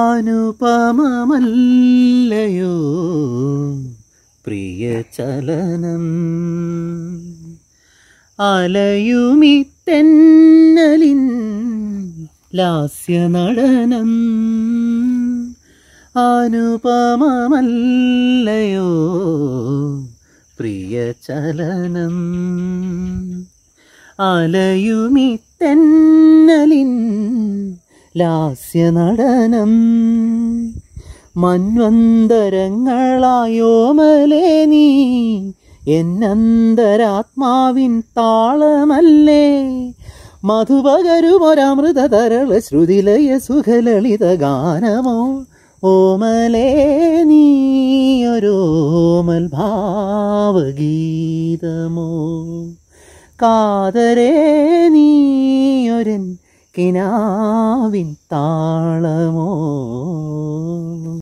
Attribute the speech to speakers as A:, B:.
A: അനുപമമല്ലയോ പ്രിയ ചലനം അലയുമിത്തന്നലിൻ ലാസ്യ ലാസ്യനടനം അനുപമമല്ലയോ പ്രിയ ചലനം അലയുമിത്തന്നലിൻ ലാസ്യനടനം മലേ നീ എന്നന്തരാത്മാവിൻ താളമല്ലേ തരള ശ്രുതിലയ സുഖലളിത ഗാനമോ ഓമലേ നീ ഭാവഗീതമോ കാതരേ നീ കിനാവിൻ താളമോ